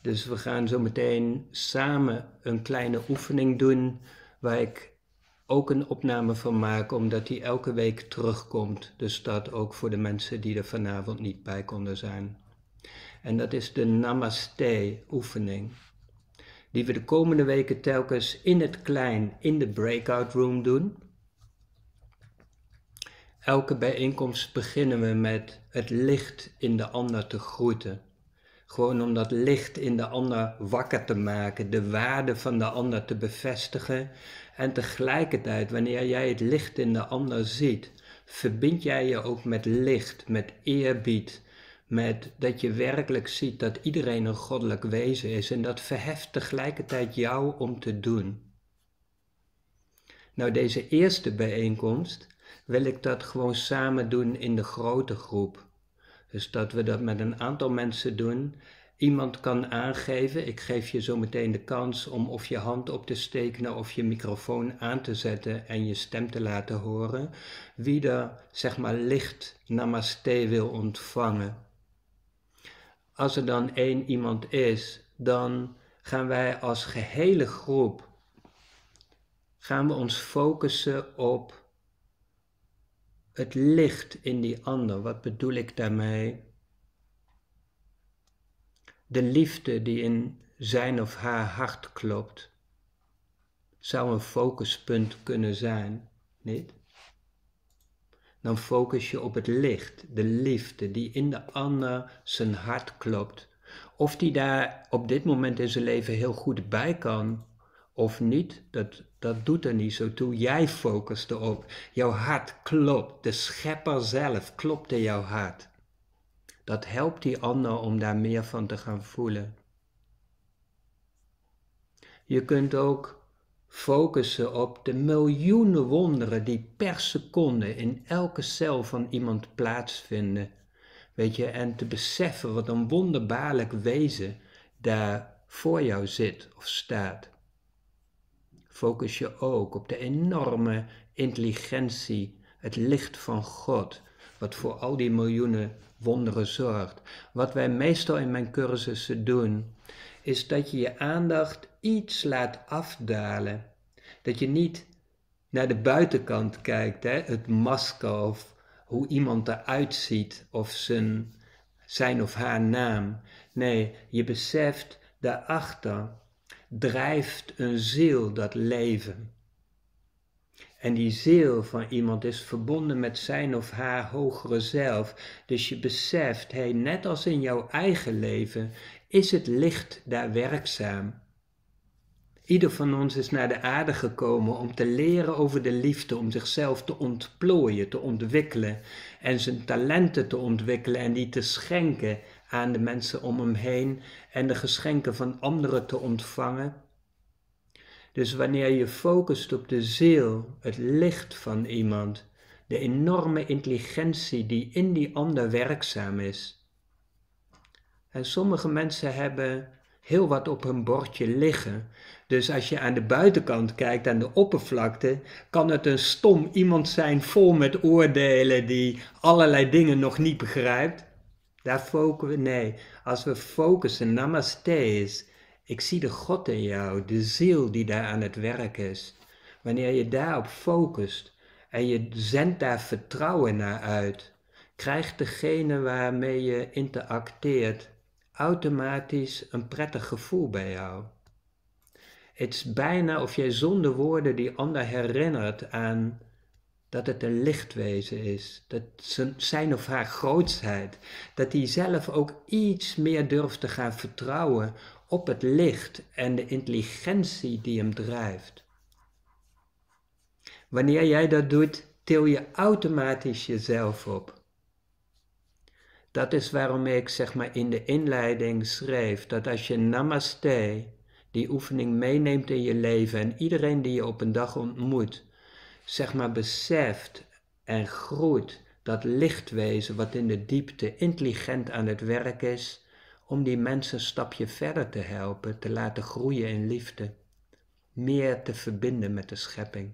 Dus we gaan zo meteen samen een kleine oefening doen waar ik ook een opname van maak, omdat die elke week terugkomt. Dus dat ook voor de mensen die er vanavond niet bij konden zijn. En dat is de Namaste-oefening, die we de komende weken telkens in het klein in de breakout room doen. Elke bijeenkomst beginnen we met het licht in de ander te groeten. Gewoon om dat licht in de ander wakker te maken, de waarde van de ander te bevestigen. En tegelijkertijd, wanneer jij het licht in de ander ziet, verbind jij je ook met licht, met eerbied. Met dat je werkelijk ziet dat iedereen een goddelijk wezen is. En dat verheft tegelijkertijd jou om te doen. Nou, deze eerste bijeenkomst wil ik dat gewoon samen doen in de grote groep. Dus dat we dat met een aantal mensen doen. Iemand kan aangeven, ik geef je zo meteen de kans om of je hand op te steken of je microfoon aan te zetten en je stem te laten horen. Wie er zeg maar licht namaste wil ontvangen. Als er dan één iemand is, dan gaan wij als gehele groep gaan we ons focussen op het licht in die ander. Wat bedoel ik daarmee? De liefde die in zijn of haar hart klopt, zou een focuspunt kunnen zijn, niet? Dan focus je op het licht, de liefde die in de ander zijn hart klopt. Of die daar op dit moment in zijn leven heel goed bij kan, of niet, dat, dat doet er niet zo toe. Jij focust erop. Jouw hart klopt. De schepper zelf klopt in jouw hart. Dat helpt die ander om daar meer van te gaan voelen. Je kunt ook focussen op de miljoenen wonderen die per seconde in elke cel van iemand plaatsvinden. Weet je, en te beseffen wat een wonderbaarlijk wezen daar voor jou zit of staat focus je ook op de enorme intelligentie, het licht van God, wat voor al die miljoenen wonderen zorgt. Wat wij meestal in mijn cursussen doen, is dat je je aandacht iets laat afdalen. Dat je niet naar de buitenkant kijkt, hè? het masker of hoe iemand eruit ziet of zijn, zijn of haar naam. Nee, je beseft daarachter drijft een ziel dat leven. En die ziel van iemand is verbonden met zijn of haar hogere zelf. Dus je beseft, hey, net als in jouw eigen leven, is het licht daar werkzaam. Ieder van ons is naar de aarde gekomen om te leren over de liefde, om zichzelf te ontplooien, te ontwikkelen en zijn talenten te ontwikkelen en die te schenken aan de mensen om hem heen en de geschenken van anderen te ontvangen. Dus wanneer je focust op de ziel, het licht van iemand, de enorme intelligentie die in die ander werkzaam is. En sommige mensen hebben heel wat op hun bordje liggen. Dus als je aan de buitenkant kijkt, aan de oppervlakte, kan het een stom iemand zijn vol met oordelen die allerlei dingen nog niet begrijpt. Daar focussen nee. Als we focussen, namaste is, ik zie de God in jou, de ziel die daar aan het werk is. Wanneer je daarop focust en je zendt daar vertrouwen naar uit, krijgt degene waarmee je interacteert automatisch een prettig gevoel bij jou. Het is bijna of jij zonder woorden die ander herinnert aan dat het een lichtwezen is, dat zijn of haar grootsheid, dat hij zelf ook iets meer durft te gaan vertrouwen op het licht en de intelligentie die hem drijft. Wanneer jij dat doet, til je automatisch jezelf op. Dat is waarom ik zeg maar in de inleiding schreef dat als je namaste, die oefening meeneemt in je leven en iedereen die je op een dag ontmoet, zeg maar beseft en groeit dat lichtwezen wat in de diepte intelligent aan het werk is, om die mensen een stapje verder te helpen, te laten groeien in liefde, meer te verbinden met de schepping.